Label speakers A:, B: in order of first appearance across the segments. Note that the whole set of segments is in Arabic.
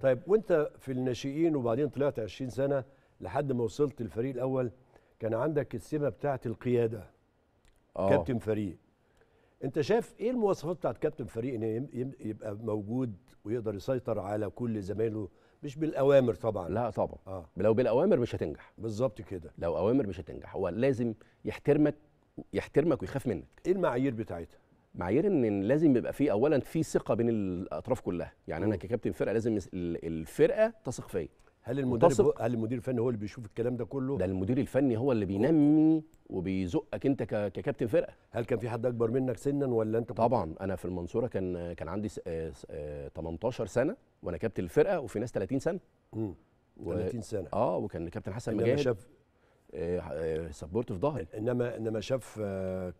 A: طيب وانت في الناشئين وبعدين طلعت 20 سنه لحد ما وصلت الفريق الاول كان عندك السمه بتاعه القياده أوه. كابتن فريق انت شايف ايه المواصفات بتاعت كابتن فريق ان يبقى موجود ويقدر يسيطر على كل زمايله مش بالاوامر طبعا لا طبعا آه. لو بالاوامر مش هتنجح بالظبط كده لو
B: اوامر مش هتنجح هو لازم يحترمك يحترمك ويخاف منك ايه المعايير بتاعتها معايير ان لازم يبقى في اولا في ثقه بين الاطراف كلها يعني انا ككابتن فرقه لازم الفرقه تثق فيا هل المدرب هل المدير الفني هو اللي بيشوف الكلام ده كله؟ ده المدير الفني هو اللي بينمي وبيزقك انت ككابتن فرقه. هل كان في حد اكبر منك سنا ولا انت طبعا انا في المنصوره كان كان عندي 18 آه، آه، سنه وانا كابتن الفرقه وفي ناس 30 سنه. امم 30 سنه. اه وكان كابتن حسن مجاهد شاف سبورت آه، في ظهري انما انما شاف آه،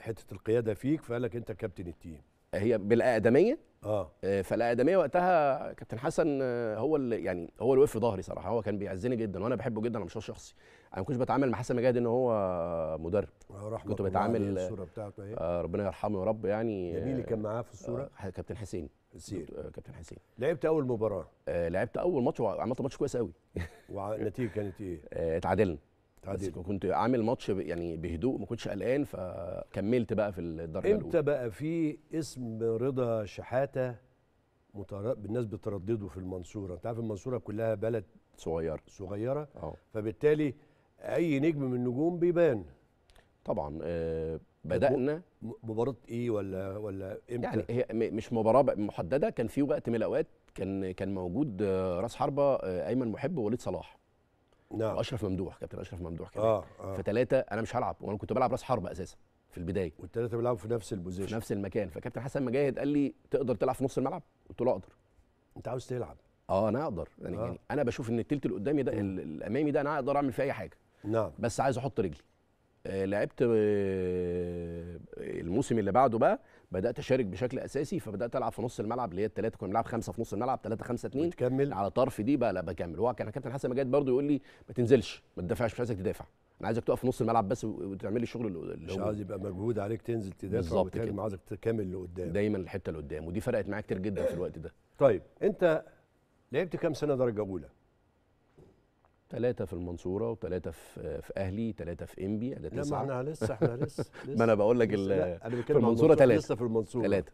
B: حته القياده فيك فقال لك انت كابتن التيم هي بالاقدميه اه, آه، فالاقدميه وقتها كابتن حسن هو اللي يعني هو اللي وقف في ظهري صراحه هو كان بيعزني جدا وانا بحبه جدا انا مش شخصي انا ما كنتش بتعامل مع حسن مجاهد ان هو مدرب رحمة كنت بتعامل الصوره بتاعته اهي آه ربنا يرحمه يا رب يعني مين اللي كان معاه في الصوره آه كابتن حسين حسين كابتن حسين لعبت اول مباراه آه لعبت اول ماتش وعملت ماتش كويس قوي
A: والنتيجه كانت ايه؟
B: اتعادلنا تعادل كنت عامل ماتش يعني بهدوء ما كنتش قلقان فكملت بقى في الدرجه الاولى امتى
A: بقى في اسم رضا شحاته متر... الناس بتردده في المنصوره انت عارف المنصوره كلها بلد صغيره صغيره اه. فبالتالي اي نجم من النجوم بيبان طبعا آه بدانا مباراه
B: ايه ولا ولا امتى يعني هي مش مباراه محدده كان في وقت من الاوقات كان كان موجود آه، راس حربه آه، ايمن محب ووليد صلاح نعم واشرف ممدوح كابتن اشرف ممدوح كمان آه آه. فثلاثه انا مش هلعب وانا كنت بلعب راس حرب اساسا في البدايه والثلاثه بيلعبوا في نفس البوزيشن في نفس المكان فكابتن حسن مجاهد قال لي تقدر تلعب في نص الملعب قلت له اقدر انت عاوز تلعب اه انا اقدر يعني, آه. يعني انا بشوف ان التلت اللي قدامي ده الامامي ده انا اقدر اعمل فيه اي حاجه نعم بس عايز احط رجلي آه، لعبت آه، الموسم اللي بعده بقى بدات اشارك بشكل اساسي فبدات العب في نص الملعب اللي هي الثلاثه كنا بنلعب خمسه في نص الملعب ثلاثه خمسه اثنين بتكمل على طرف دي بقى لا بكمل هو كان كابتن حسن مجاد برضو يقول لي ما تنزلش ما تدافعش مش عايزك تدافع انا عايزك تقف في نص الملعب بس وتعمل لي الشغل اللي مش عايز يبقى مجهود عليك تنزل تدافع كده عايزك تكمل لقدام دايما الحته اللي قدام ودي فرقت معايا كتير جدا في الوقت ده طيب انت لعبت كام سنه درجه اولى ثلاثة في المنصورة وثلاثة في, في أهلي ثلاثة في إنبي أدي لا ما احنا لسه احنا لسه, لسه ما أنا بقول لك في المنصورة ثلاثة لسه في المنصورة ثلاثة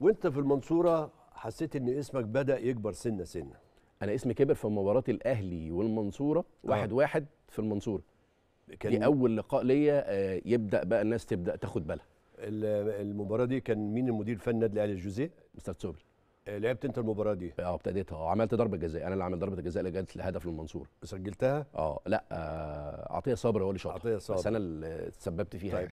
A: وأنت في المنصورة حسيت إن اسمك بدأ يكبر
B: سنة سنة أنا اسمي كبر في مباراة الأهلي والمنصورة آه. واحد آه. واحد في المنصورة كان دي أول لقاء ليا آه، يبدأ بقى الناس تبدأ تاخد بالها المباراة دي كان مين المدير الفني النادي الأهلي جوزيه؟ مستر تسوبل لعبت انت المباراه دي اه ابتديتها اه، عملت ضربه جزاء انا اللي عملت ضربه الجزاء اللي جت لهدف المنصور سجلتها اه لا آه عطيه صبر هو اللي شاطر عطيه بس انا اللي تسببت فيها طيب. يعني.